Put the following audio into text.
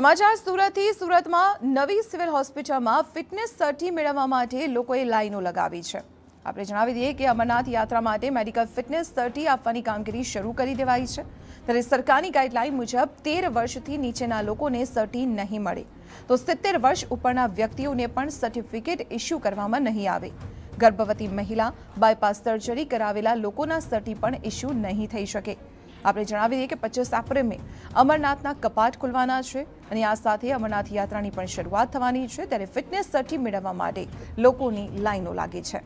સમાચાર સુરતી સુરતમાં નવી સિવિલ હોસ્પિટલમાં ફિટનેસ સર્ટિ મેળાવા માટે લોકોએ લાઈનો લગાવી છે આપણે જણાવી દઈએ કે અમરનાથ યાત્રા માટે મેડિકલ ફિટનેસ સર્ટિ આપવાની કામગીરી શરૂ કરી દેવાઈ છે સરકારી ગાઈડલાઈન મુજબ 13 વર્ષથી નીચેના લોકોને સર્ટિ નહીં મળે તો 70 વર્ષ ઉપરના વ્યક્તિઓને પણ સર્ટિફિકેટ ઇશ્યુ કરવામાં નહીં આવે ગર્ભવતી મહિલા બાયપાસ સર્જરી કરાવેલા લોકોના સર્ટિ પણ ઇશ્યુ નહીં થઈ શકે આપણે જણાવી દઈએ કે પચીસ એપ્રિલે અમરનાથના કપાટ ખુલવાના છે અને આ સાથે અમરનાથ યાત્રાની પણ શરૂઆત થવાની છે ત્યારે ફિટનેસ સર્ટી મેળવવા માટે લોકોની લાઈનો લાગે છે